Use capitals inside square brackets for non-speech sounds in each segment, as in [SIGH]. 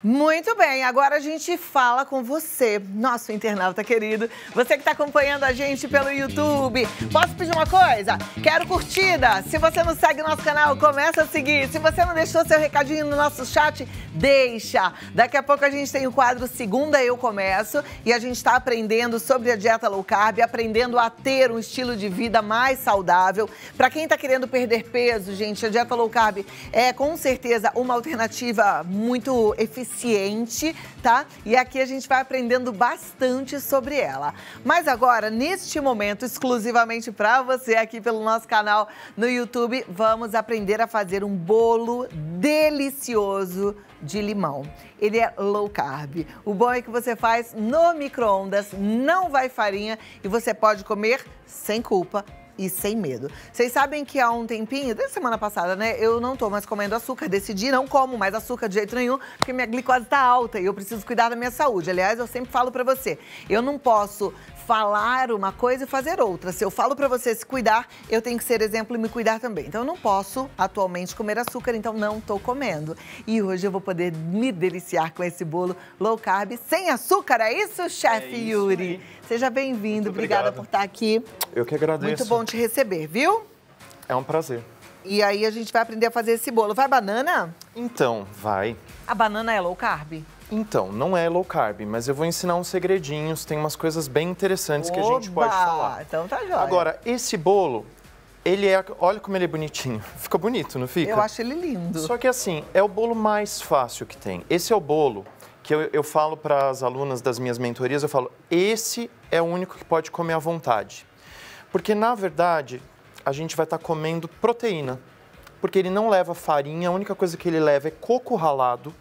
Muito bem, agora a gente fala com você, nosso internauta querido. Você que está acompanhando a gente pelo YouTube. Posso pedir uma coisa? Quero curtida. Se você não segue nosso canal, começa a seguir. Se você não deixou seu recadinho no nosso chat, deixa. Daqui a pouco a gente tem o quadro Segunda Eu Começo e a gente está aprendendo sobre a dieta low carb, aprendendo a ter um estilo de vida mais saudável. Para quem está querendo perder peso, gente, a dieta low carb é com certeza uma alternativa muito eficiente eficiente, tá? E aqui a gente vai aprendendo bastante sobre ela. Mas agora, neste momento, exclusivamente para você aqui pelo nosso canal no YouTube, vamos aprender a fazer um bolo delicioso de limão. Ele é low carb. O bom é que você faz no micro-ondas, não vai farinha e você pode comer sem culpa e sem medo. Vocês sabem que há um tempinho, desde semana passada, né? Eu não tô mais comendo açúcar, decidi não como mais açúcar de jeito nenhum, porque minha glicose tá alta e eu preciso cuidar da minha saúde. Aliás, eu sempre falo para você, eu não posso falar uma coisa e fazer outra. Se eu falo para você se cuidar, eu tenho que ser exemplo e me cuidar também. Então eu não posso atualmente comer açúcar, então não estou comendo. E hoje eu vou poder me deliciar com esse bolo low carb sem açúcar. É isso, chefe é Yuri? Seja bem-vindo. Obrigada por estar aqui. Eu que agradeço. Muito bom te receber, viu? É um prazer. E aí a gente vai aprender a fazer esse bolo. Vai banana? Então, vai. A banana é low carb? Então, não é low carb, mas eu vou ensinar uns segredinhos, tem umas coisas bem interessantes Oba! que a gente pode falar. Então tá jóia. Agora, esse bolo, ele é, olha como ele é bonitinho. [LAUGHS] Fica bonito, não fica? Eu acho ele lindo. Só que assim, é o bolo mais fácil que tem. Esse é o bolo que eu, eu falo para as alunas das minhas mentorias, eu falo, esse é o único que pode comer à vontade. Porque, na verdade, a gente vai estar tá comendo proteína. Porque ele não leva farinha, a única coisa que ele leva é coco ralado,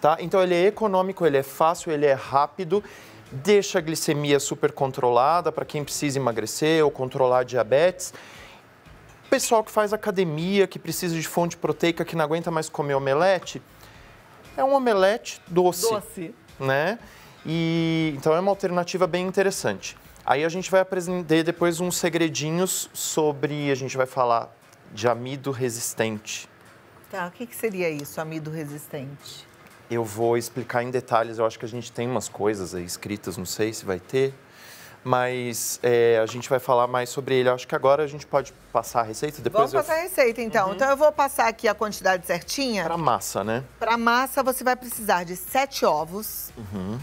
Tá? Então ele é econômico, ele é fácil, ele é rápido, deixa a glicemia super controlada para quem precisa emagrecer ou controlar diabetes. Pessoal que faz academia, que precisa de fonte proteica, que não aguenta mais comer omelete, é um omelete doce. Doce. Né? E, então é uma alternativa bem interessante. Aí a gente vai aprender depois uns segredinhos sobre. A gente vai falar de amido resistente. Tá, o que, que seria isso, amido resistente? eu vou explicar em detalhes. Eu acho que a gente tem umas coisas aí escritas, não sei se vai ter, mas é, a gente vai falar mais sobre ele. Eu acho que agora a gente pode passar a receita. Depois Vamos eu... passar a receita, então. Uhum. Então eu vou passar aqui a quantidade certinha. Para massa, né? Para massa você vai precisar de sete ovos. Uhum.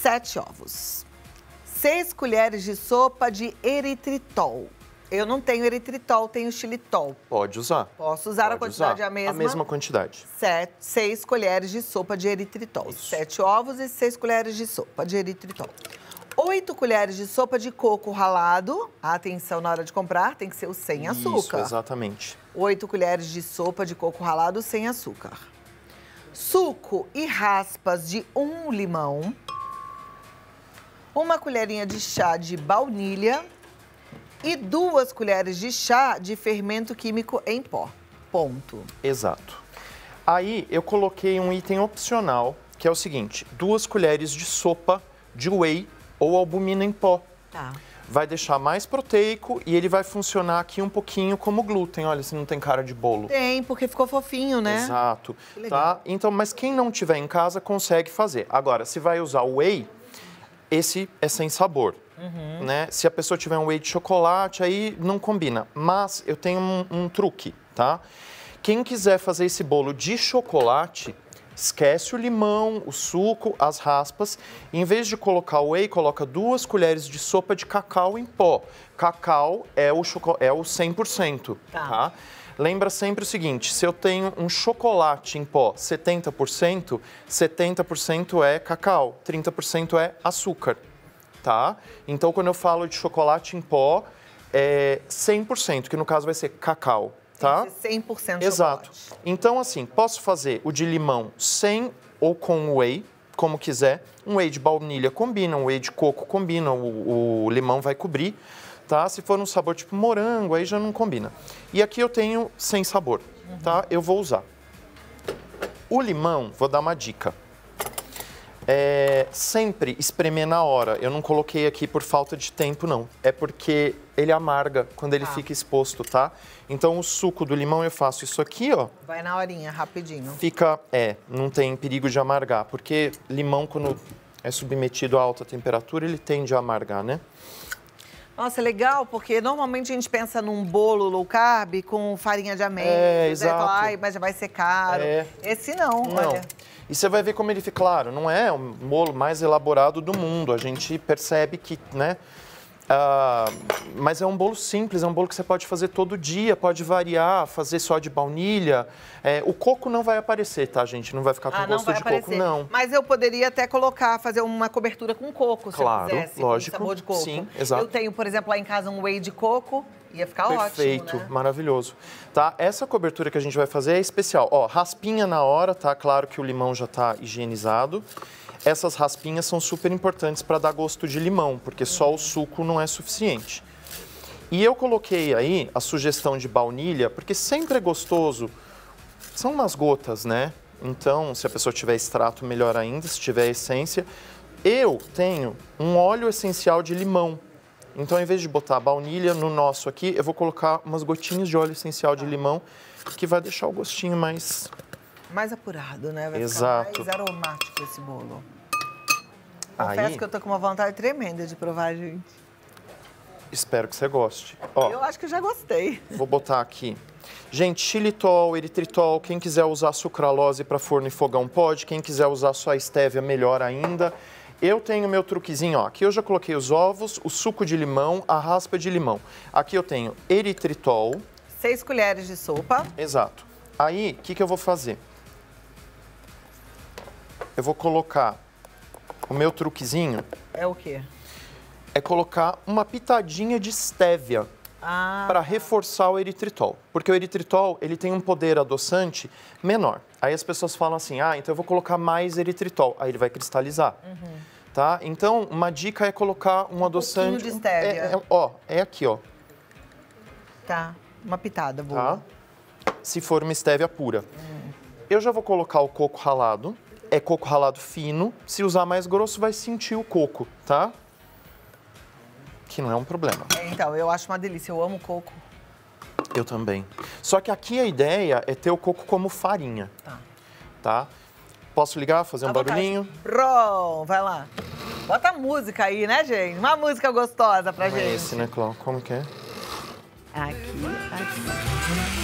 Sete ovos. Seis colheres de sopa de eritritol. Eu não tenho eritritol, tenho xilitol. Pode usar. Posso usar Pode a quantidade usar. a mesma? A mesma quantidade. Sete, seis colheres de sopa de eritritol. Isso. Sete ovos e seis colheres de sopa de eritritol. Oito colheres de sopa de coco ralado. Atenção na hora de comprar, tem que ser o sem açúcar. Isso, exatamente. Oito colheres de sopa de coco ralado sem açúcar. Suco e raspas de um limão. Uma colherinha de chá de baunilha e duas colheres de chá de fermento químico em pó. Ponto. Exato. Aí eu coloquei um item opcional, que é o seguinte: duas colheres de sopa de whey ou albumina em pó. Tá. Vai deixar mais proteico e ele vai funcionar aqui um pouquinho como glúten. Olha, se não tem cara de bolo. Tem, porque ficou fofinho, né? Exato. Tá? Então, mas quem não tiver em casa consegue fazer. Agora, se vai usar whey, esse é sem sabor. Uhum. Né? Se a pessoa tiver um whey de chocolate, aí não combina. Mas eu tenho um, um truque, tá? Quem quiser fazer esse bolo de chocolate, esquece o limão, o suco, as raspas. Em vez de colocar o whey, coloca duas colheres de sopa de cacau em pó. Cacau é o, é o 100%, tá? tá? Lembra sempre o seguinte, se eu tenho um chocolate em pó 70%, 70% é cacau, 30% é açúcar tá? Então, quando eu falo de chocolate em pó, é 100%, que no caso vai ser cacau, tá? 100% Exato. Então, assim, posso fazer o de limão sem ou com whey, como quiser. Um whey de baunilha combina, um whey de coco combina, o, o, limão vai cobrir, tá? Se for um sabor tipo morango, aí já não combina. E aqui eu tenho sem sabor, uhum. tá? Eu vou usar. O limão, vou dar uma dica. É, sempre espremer na hora. Eu não coloquei aqui por falta de tempo, não. É porque ele amarga quando ele ah. fica exposto, tá? Então, o suco do limão eu faço isso aqui, ó. Vai na horinha, rapidinho. Fica, é, não tem perigo de amargar. Porque limão, quando é submetido a alta temperatura, ele tende a amargar, né? Nossa, é legal, porque normalmente a gente pensa num bolo low carb com farinha de amêndoas. É, exato. Né? Fala, mas já vai ser caro. É. Esse não, não. olha. E você vai ver como ele fica. Claro, não é o molo mais elaborado do mundo. A gente percebe que, né? Ah, mas é um bolo simples, é um bolo que você pode fazer todo dia, pode variar, fazer só de baunilha. É, o coco não vai aparecer, tá, gente? Não vai ficar com ah, gosto de aparecer. coco, não. Mas eu poderia até colocar, fazer uma cobertura com coco, se claro, eu quisesse. Lógico. Com sabor de coco. Sim, exato. Eu tenho, por exemplo, lá em casa um whey de coco. Ia ficar Perfeito, ótimo, né? maravilhoso. Tá? Essa cobertura que a gente vai fazer é especial. Ó, raspinha na hora, tá? Claro que o limão já tá higienizado. Essas raspinhas são super importantes para dar gosto de limão, porque só o suco não é suficiente. E eu coloquei aí a sugestão de baunilha, porque sempre é gostoso. São umas gotas, né? Então, se a pessoa tiver extrato, melhor ainda, se tiver essência. Eu tenho um óleo essencial de limão. Então, em vez de botar baunilha no nosso aqui, eu vou colocar umas gotinhas de óleo essencial de limão, que vai deixar o gostinho mais mais apurado, né? Vai Exato. mais aromático esse bolo. Confesso Aí... que eu tô com uma vontade tremenda de provar, gente. Espero que você goste. Ó, eu acho que eu já gostei. Vou botar aqui. Gente, xilitol, eritritol, quem quiser usar sucralose para forno e fogão pode, quem quiser usar só a estévia, melhor ainda. Eu tenho meu truquezinho, ó. Aqui eu já coloquei os ovos, o suco de limão, a raspa de limão. Aqui eu tenho eritritol. Seis colheres de sopa. Exato. Aí, o que, que eu vou fazer? eu vou colocar o meu truquezinho. É o quê? É colocar uma pitadinha de stevia ah. para tá. reforçar o eritritol. Porque o eritritol ele tem um poder adoçante menor. Aí as pessoas falam assim, ah, então eu vou colocar mais eritritol. Aí ele vai cristalizar. Uhum. Tá? Então, uma dica é colocar um, um adoçante... de stevia. É, é, ó, é aqui, ó. Tá, uma pitada boa. Tá? Se for uma estévia pura. Hum. Eu já vou colocar o coco ralado é coco ralado fino. Se usar mais grosso, vai sentir o coco, tá? Que não é um problema. É, então, eu acho uma delícia. Eu amo coco. Eu também. Só que aqui a ideia é ter o coco como farinha. Tá. Tá? Posso ligar, fazer um barulhinho? Ron, vai lá. Bota música aí, né, gente? Uma música gostosa pra é gente. É esse, né, Clau? Como que é? Aqui, aqui.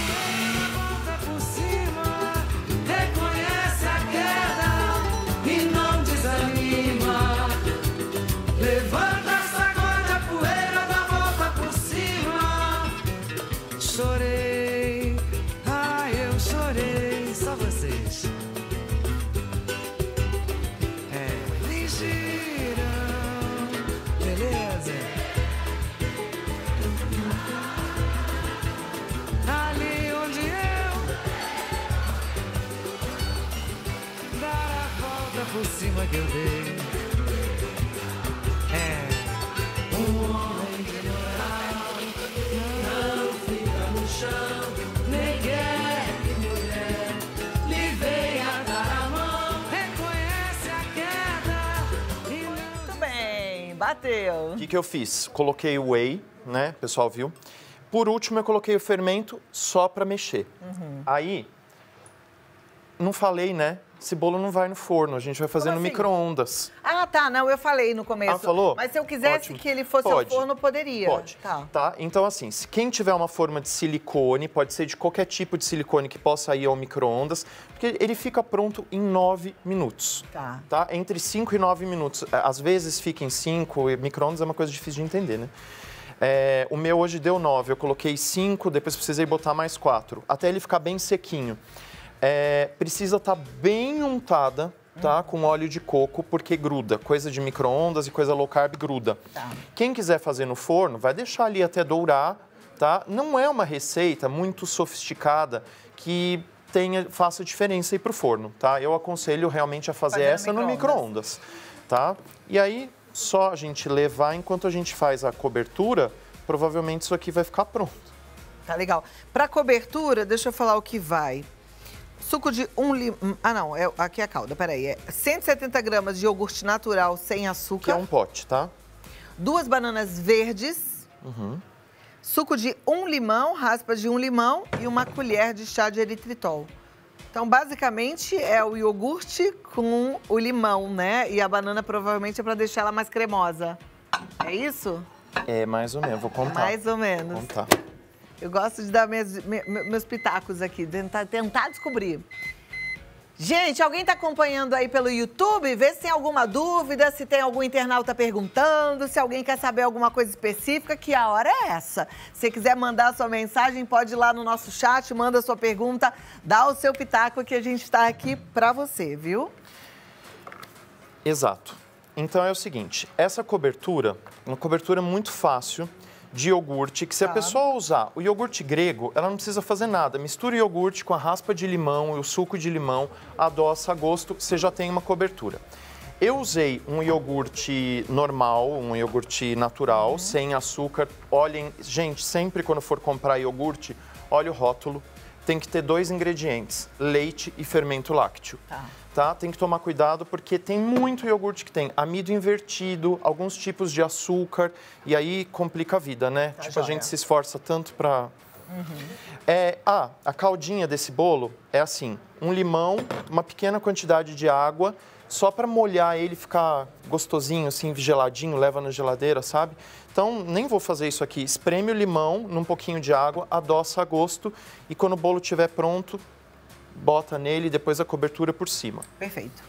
que eu É um homem de moral não fica no chão, nem quer mulher. Lhe vem a dar a mão, reconhece a queda. E não... Muito bem, bateu. O que, que eu fiz? Coloquei o whey, né? O pessoal viu? Por último, eu coloquei o fermento só para mexer. Uhum. Aí não falei, né? Esse bolo não vai no forno, a gente vai fazer Como no assim? micro-ondas. Ah, tá. Não, eu falei no começo. Ah, falou? Mas se eu quisesse Ótimo. que ele fosse pode. ao forno, poderia. Pode. Tá. tá. Então, assim, se quem tiver uma forma de silicone, pode ser de qualquer tipo de silicone que possa ir ao micro-ondas, porque ele fica pronto em 9 minutos. Tá. tá. Entre 5 e 9 minutos. É, às vezes fica em 5, micro-ondas é uma coisa difícil de entender, né? É, o meu hoje deu 9, eu coloquei 5, depois precisei botar mais 4, até ele ficar bem sequinho. É, precisa estar tá bem untada, tá? Hum. Com óleo de coco, porque gruda. Coisa de micro-ondas e coisa low carb gruda. Tá. Quem quiser fazer no forno, vai deixar ali até dourar, tá? Não é uma receita muito sofisticada que tenha, faça diferença aí pro forno, tá? Eu aconselho realmente a fazer, fazer essa no micro-ondas, micro tá? E aí, só a gente levar enquanto a gente faz a cobertura, provavelmente isso aqui vai ficar pronto. Tá legal. Para cobertura, deixa eu falar o que vai. Suco de um limão. Hum, ah, não, é, aqui é a calda, peraí. É 170 gramas de iogurte natural sem açúcar. Que é um pote, tá? Duas bananas verdes. Uhum. Suco de um limão, raspa de um limão e uma colher de chá de eritritol. Então, basicamente, é o iogurte com o limão, né? E a banana provavelmente é para deixar ela mais cremosa. É isso? É, mais ou menos. Vou contar. Mais ou menos. Vou contar. Eu gosto de dar meus pitacos aqui, tentar, tentar descobrir. Gente, alguém está acompanhando aí pelo YouTube? Vê se tem alguma dúvida, se tem algum internauta perguntando, se alguém quer saber alguma coisa específica, que a hora é essa. Se quiser mandar sua mensagem, pode ir lá no nosso chat, manda sua pergunta, dá o seu pitaco que a gente está aqui para você, viu? Exato. Então é o seguinte, essa cobertura, uma cobertura muito fácil, de iogurte, que se a tá. pessoa usar o iogurte grego, ela não precisa fazer nada. Mistura o iogurte com a raspa de limão e o suco de limão, adoça a gosto, você já tem uma cobertura. Eu usei um iogurte normal, um iogurte natural, uhum. sem açúcar. Olhem, gente, sempre quando for comprar iogurte, olha o rótulo tem que ter dois ingredientes: leite e fermento lácteo. Tá. Tá? Tem que tomar cuidado porque tem muito iogurte que tem amido invertido, alguns tipos de açúcar e aí complica a vida, né? Tá tipo joia. a gente se esforça tanto para Uhum. É, ah, a caldinha desse bolo é assim: um limão, uma pequena quantidade de água, só para molhar ele ficar gostosinho, assim, geladinho, leva na geladeira, sabe? Então, nem vou fazer isso aqui. Espreme o limão num pouquinho de água, adoça a gosto e quando o bolo estiver pronto, bota nele e depois a cobertura por cima. Perfeito.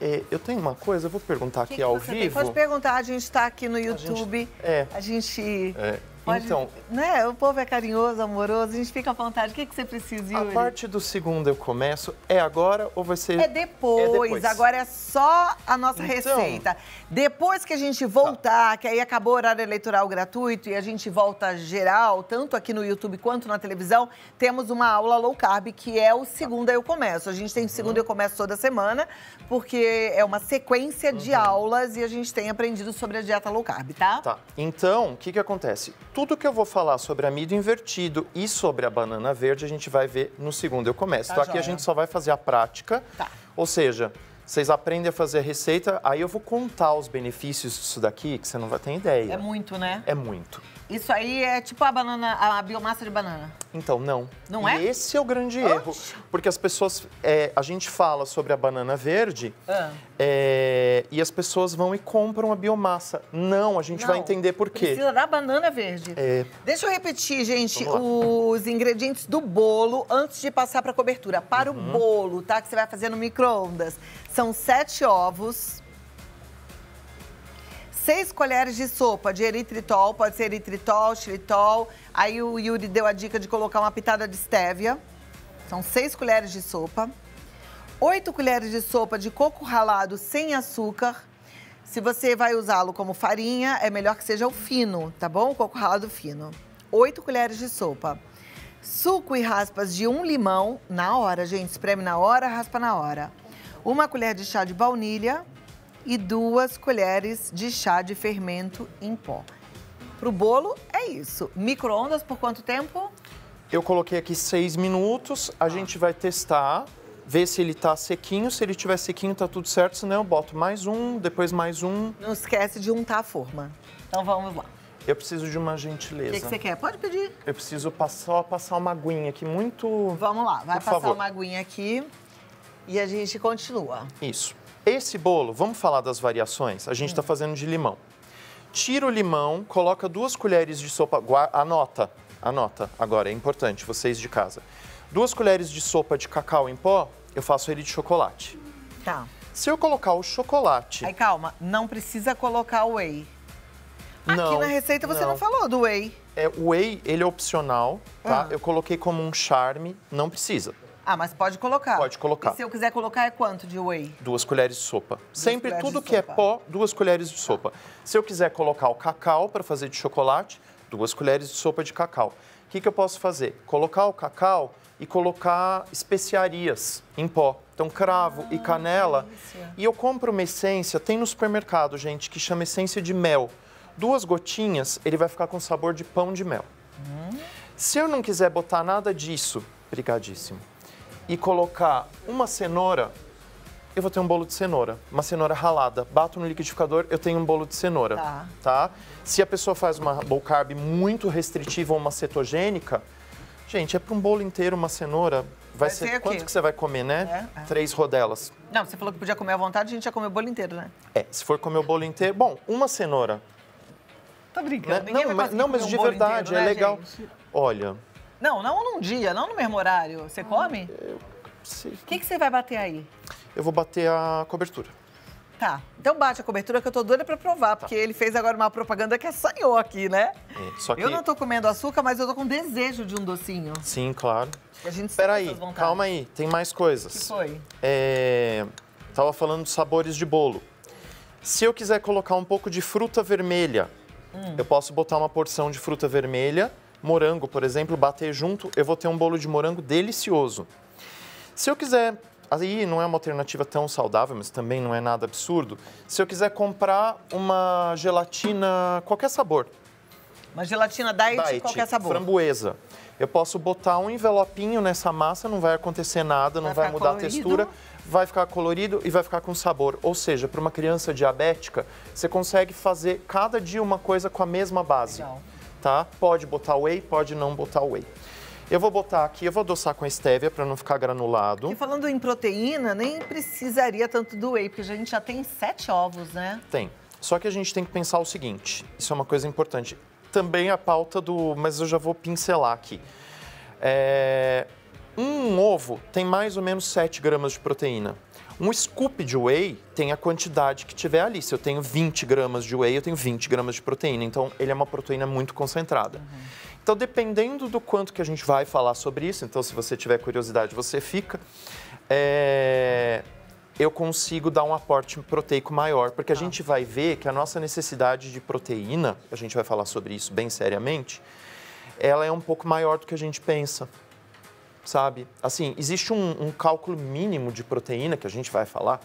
É, eu tenho uma coisa, eu vou perguntar que aqui que ao vivo. Tem? Pode perguntar, a gente está aqui no YouTube. A gente, é. A gente é. Pode, então, né? O povo é carinhoso, amoroso, a gente fica à vontade. O que, é que você precisa, Yuri? A parte do segundo eu começo é agora ou vai ser... É depois, é depois. agora é só a nossa então... receita. Depois que a gente voltar, tá. que aí acabou o horário eleitoral gratuito e a gente volta geral, tanto aqui no YouTube quanto na televisão, temos uma aula low carb, que é o segundo Eu Começo. A gente tem segundo uhum. Eu Começo toda semana, porque é uma sequência uhum. de aulas e a gente tem aprendido sobre a dieta low carb, tá? Tá. Então, o que que acontece? Tudo que eu vou falar sobre amido invertido e sobre a banana verde, a gente vai ver no segundo Eu Começo. Tá então, aqui joia. a gente só vai fazer a prática, tá. ou seja, vocês aprendem a fazer a receita, aí eu vou contar os benefícios disso daqui, que você não vai ter ideia. É muito, né? É muito. Isso aí é tipo a banana, a biomassa de banana. Então, não. Não e é? esse é o grande erro. Porque as pessoas. É, a gente fala sobre a banana verde ah. é, e as pessoas vão e compram a biomassa. Não, a gente não. vai entender por quê. Precisa da banana verde. É. Deixa eu repetir, gente, os ingredientes do bolo antes de passar para a cobertura. Para uhum. o bolo, tá? Que você vai fazer no micro-ondas. São sete ovos. Seis colheres de sopa de eritritol, pode ser eritritol, xilitol. Aí o Yuri deu a dica de colocar uma pitada de stevia. São seis colheres de sopa. Oito colheres de sopa de coco ralado sem açúcar. Se você vai usá-lo como farinha, é melhor que seja o fino, tá bom? O coco ralado fino. Oito colheres de sopa. Suco e raspas de um limão na hora, gente. Espreme na hora, raspa na hora. Uma colher de chá de baunilha e duas colheres de chá de fermento em pó. Para o bolo, é isso. Micro-ondas por quanto tempo? Eu coloquei aqui seis minutos. A ah. gente vai testar, ver se ele está sequinho. Se ele tiver sequinho, tá tudo certo. Senão eu boto mais um, depois mais um. Não esquece de untar a forma. Então vamos lá. Eu preciso de uma gentileza. O que, que, você quer? Pode pedir. Eu preciso só passar uma aguinha aqui, muito... Vamos lá, vai Por passar favor. uma aguinha aqui e a gente continua. Isso. Esse bolo, vamos falar das variações? A gente está hum. fazendo de limão. Tira o limão, coloca duas colheres de sopa, anota, anota agora, é importante, vocês de casa. Duas colheres de sopa de cacau em pó, eu faço ele de chocolate. Tá. Se eu colocar o chocolate... Aí calma, não precisa colocar o whey. Não, Aqui na receita você não, não falou do whey. É, o whey, ele é opcional, tá? Ah. Eu coloquei como um charme, não precisa. Ah, mas pode colocar. Pode colocar. E se eu quiser colocar, é quanto de whey? Duas colheres de sopa. Duas Sempre tudo que é sopa. é pó, duas colheres de sopa. Se eu quiser colocar o cacau para fazer de chocolate, duas colheres de sopa de cacau. O que, que eu posso fazer? Colocar o cacau e colocar especiarias em pó. Então, cravo ah, e canela. E eu compro uma essência, tem no supermercado, gente, que chama essência de mel. Duas gotinhas, ele vai ficar com sabor de pão de mel. Hum. Se eu não quiser botar nada disso, brigadíssimo e colocar uma cenoura, eu vou ter um bolo de cenoura, uma cenoura ralada. Bato no liquidificador, eu tenho um bolo de cenoura, tá? tá? Se a pessoa faz uma low carb muito restritiva ou uma cetogênica, gente, é para um bolo inteiro uma cenoura, vai, vai ser, ser quanto que você vai comer, né? É, é. Três rodelas. Não, você falou que podia comer à vontade, a gente já comeu o bolo inteiro, né? É, se for comer o bolo inteiro, bom, uma cenoura. Tá brincando, né? ninguém não, vai mas, não, mas de verdade, inteiro, é né, legal. Gente? Olha, não, não num dia, não no mesmo horário. Você come? É, eu, sei. O que, que você vai bater aí? Eu vou bater a cobertura. Tá, então bate a cobertura que eu tô doida pra provar, tá. porque ele fez agora uma propaganda que assanhou aqui, né? É, só que... Eu não tô comendo açúcar, mas eu tô com desejo de um docinho. Sim, claro. a gente Peraí, calma aí, tem mais coisas. que foi? É... Tava falando dos sabores de bolo. Se eu quiser colocar um pouco de fruta vermelha, hum. eu posso botar uma porção de fruta vermelha morango, por exemplo, bater junto, eu vou ter um bolo de morango delicioso. Se eu quiser, aí não é uma alternativa tão saudável, mas também não é nada absurdo, se eu quiser comprar uma gelatina qualquer sabor. Uma gelatina diet, diet qualquer sabor. Framboesa. Eu posso botar um envelopinho nessa massa, não vai acontecer nada, vai não vai, mudar colorido. a textura, vai ficar colorido e vai ficar com sabor. Ou seja, para uma criança diabética, você consegue fazer cada dia uma coisa com a mesma base. Legal tá? Pode botar whey, pode não botar whey. Eu vou botar aqui, eu vou adoçar com a estévia para não ficar granulado. E falando em proteína, nem precisaria tanto do whey, porque a gente já tem sete ovos, né? Tem. Só que a gente tem que pensar o seguinte, isso é uma coisa importante. Também a pauta do... mas eu já vou pincelar aqui. É, um ovo tem mais ou menos 7 gramas de proteína. Um scoop de whey tem a quantidade que tiver ali. Se eu tenho 20 gramas de whey, eu tenho 20 gramas de proteína. Então, ele é uma proteína muito concentrada. Uhum. Então, dependendo do quanto que a gente vai falar sobre isso, então, se você tiver curiosidade, você fica. É... Eu consigo dar um aporte proteico maior, porque a ah. gente vai ver que a nossa necessidade de proteína, a gente vai falar sobre isso bem seriamente, ela é um pouco maior do que a gente pensa sabe? Assim, existe um, um cálculo mínimo de proteína que a gente vai falar.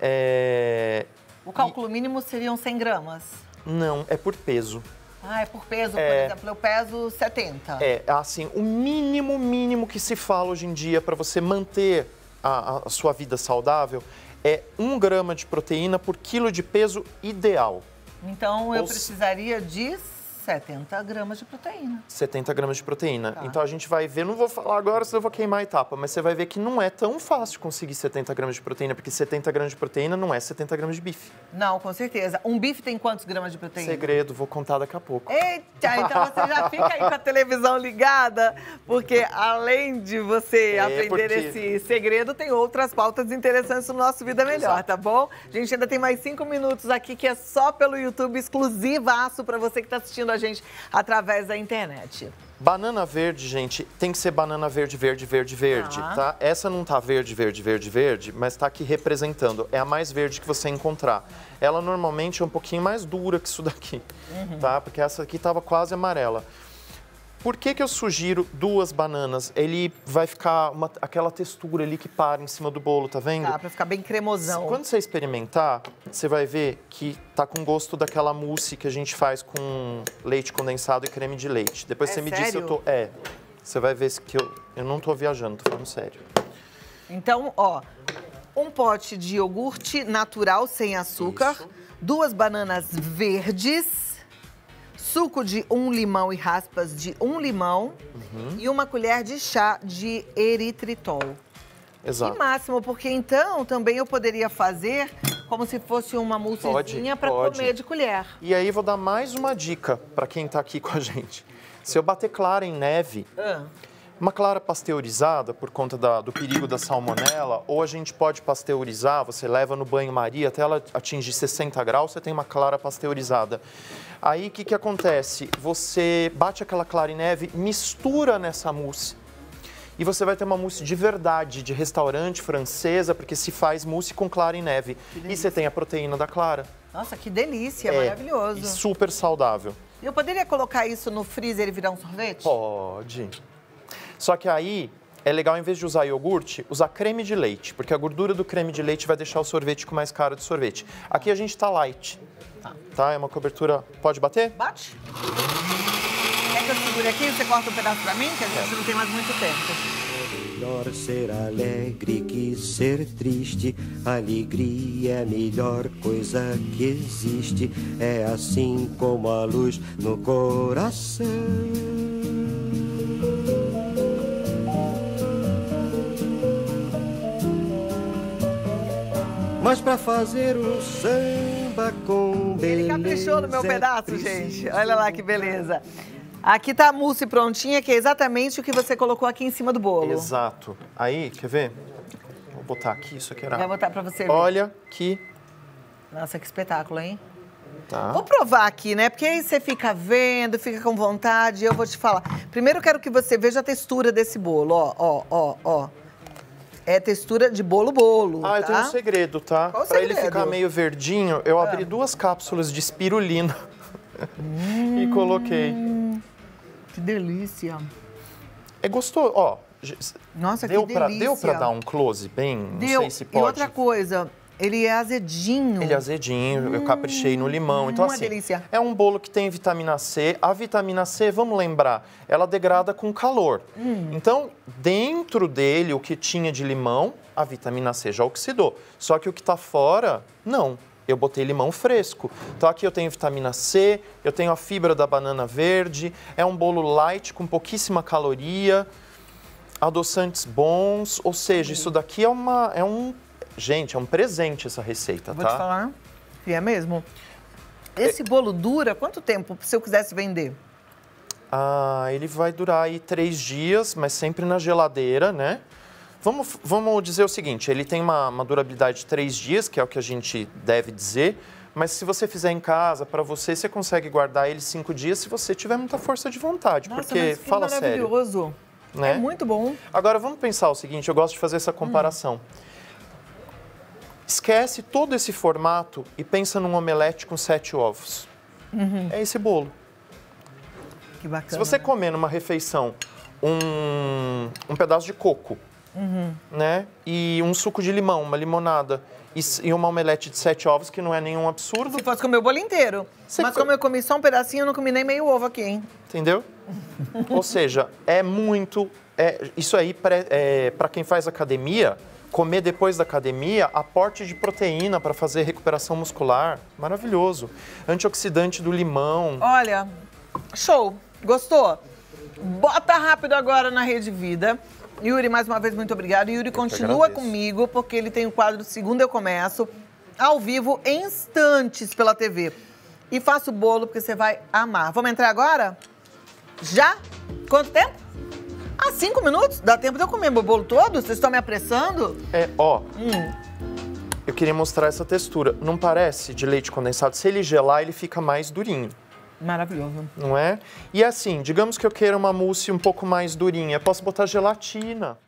É... O cálculo e... mínimo seriam 100 gramas? Não, é por peso. Ah, é por peso, é... por exemplo, eu peso 70. É, assim, o mínimo, mínimo que se fala hoje em dia para você manter a, a, sua vida saudável é 1 grama de proteína por quilo de peso ideal. Então, eu Ou... precisaria de 70 gramas de proteína. 70 gramas de proteína. Tá. Então a gente vai ver, não vou falar agora, se eu vou queimar a etapa, mas você vai ver que não é tão fácil conseguir 70 gramas de proteína, porque 70 gramas de proteína não é 70 gramas de bife. Não, com certeza. Um bife tem quantos gramas de proteína? Segredo, vou contar daqui a pouco. Eita, então você já [LAUGHS] fica aí com a televisão ligada, porque além de você é, aprender porque... esse segredo, tem outras pautas interessantes no nosso Vida Melhor, Exato. tá bom? A gente ainda tem mais cinco minutos aqui que é só pelo YouTube, exclusivaço para você que está assistindo a gente através da internet. Banana verde, gente, tem que ser banana verde, verde, verde, verde, ah. tá? Essa não tá verde, verde, verde, verde, mas tá aqui representando. É a mais verde que você encontrar. Ela normalmente é um pouquinho mais dura que isso daqui, uhum. tá? Porque essa aqui tava quase amarela. Por que, que eu sugiro duas bananas? Ele vai ficar uma, aquela textura ali que para em cima do bolo, tá vendo? Ah, pra ficar bem cremosão. Quando você experimentar, você vai ver que tá com gosto daquela mousse que a gente faz com leite condensado e creme de leite. Depois é você me sério? diz se eu tô... É, você vai ver que eu, eu não tô viajando, tô falando sério. Então, ó, um pote de iogurte natural sem açúcar, Isso. duas bananas verdes suco de um limão e raspas de um limão uhum. e uma colher de chá de eritritol. Exato. E máximo, porque então também eu poderia fazer como se fosse uma multizinha para comer de colher. E aí vou dar mais uma dica para quem está aqui com a [LAUGHS] gente. Se eu bater clara em neve, ah. Uma clara pasteurizada por conta da, do perigo da salmonela, ou a gente pode pasteurizar, você leva no banho-maria até ela atingir 60 graus, você tem uma clara pasteurizada. Aí o que, que acontece? Você bate aquela clara em neve, mistura nessa mousse e você vai ter uma mousse de verdade, de restaurante francesa, porque se faz mousse com clara em neve. E você tem a proteína da clara. Nossa, que delícia, é, maravilhoso. E super saudável. Eu poderia colocar isso no freezer e virar um sorvete? Pode. Só que aí é legal, em vez de usar iogurte, usar creme de leite, porque a gordura do creme de leite vai deixar o sorvete com mais cara de sorvete. Aqui a gente está light, tá. tá? É uma cobertura... Pode bater? Bate. Quer que eu segure aqui? Você corta um pedaço pra mim? Que a gente é. não tem mais muito tempo. Melhor ser alegre que ser triste. Alegria é a melhor coisa que existe. É assim como a luz no coração. Mas pra fazer um samba com beleza. Ele caprichou no meu é pedaço, gente. Olha lá que beleza. Aqui tá a mousse prontinha, que é exatamente o que você colocou aqui em cima do bolo. Exato. Aí, quer ver? Vou botar aqui, isso aqui era... Vai botar pra você ver. Olha que... Nossa, que espetáculo, hein? Tá. Vou provar aqui, né? Porque aí você fica vendo, fica com vontade, eu vou te falar. Primeiro eu quero que você veja a textura desse bolo, ó, ó, ó, ó. É textura de bolo-bolo, Ah, tá? eu tenho tá? um segredo, tá? Qual pra segredo? ele ficar meio verdinho, eu ah. abri duas cápsulas de espirulina hum, [LAUGHS] e coloquei. Hum, que delícia. É gostoso, ó. Nossa, deu que delícia. Pra, deu pra dar um close bem? Deu. Não sei se pode. E outra coisa, ele é azedinho. Ele é azedinho, hum, eu caprichei no hum, limão. Então, uma assim, delícia. é um bolo que tem vitamina C. A vitamina C, vamos lembrar, ela degrada com calor. Hum. Então, dentro dele, o que tinha de limão, a vitamina C já oxidou. Só que o que está fora, não. Eu botei limão fresco. Então aqui eu tenho vitamina C, eu tenho a fibra da banana verde, é um bolo light com pouquíssima caloria, adoçantes bons, ou seja, hum. isso daqui é, uma, é um Gente, é um presente essa receita, Vou tá? Vou te falar. E é mesmo. É. Esse é... bolo dura quanto tempo se eu quisesse vender? Ah, ele vai durar aí três dias, mas sempre na geladeira, né? Vamos, vamos dizer o seguinte, ele tem uma, uma durabilidade de três dias, que é o que a gente deve dizer, mas se você fizer em casa, para você, você consegue guardar ele cinco dias se você tiver muita força de vontade, Nossa, porque mas que fala maravilhoso. sério. maravilhoso. Né? É muito bom. Agora vamos pensar o seguinte, eu gosto de fazer essa comparação. Hum. Esquece todo esse formato e pensa num omelete com sete ovos. Uhum. É esse bolo. Que bacana. Se você né? comer numa refeição um, um pedaço de coco, uhum. né? E um suco de limão, uma limonada e, e, uma omelete de sete ovos, que não é nenhum absurdo. Se fosse comer o bolo inteiro. Você Mas co... como eu comi só um pedacinho, eu não comi nem meio ovo aqui, hein? Entendeu? [LAUGHS] Ou seja, é muito. É, isso aí, para é, quem faz academia, comer depois da academia, aporte de proteína para fazer recuperação muscular, maravilhoso. Antioxidante do limão. Olha, show, gostou? Bota rápido agora na Rede Vida. Yuri, mais uma vez, muito obrigado. Yuri eu continua comigo, porque ele tem o quadro segundo Eu Começo, ao vivo, em instantes pela TV. E faça o bolo, porque você vai amar. Vamos entrar agora? Já? Quanto tempo? Ah, cinco minutos? Dá tempo de eu comer o bolo todo? Vocês estão me apressando? É, ó. Hum. Eu queria mostrar essa textura. Não parece de leite condensado? Se ele gelar, ele fica mais durinho. Maravilhoso. Não é? E assim, digamos que eu queira uma mousse um pouco mais durinha. Posso botar gelatina.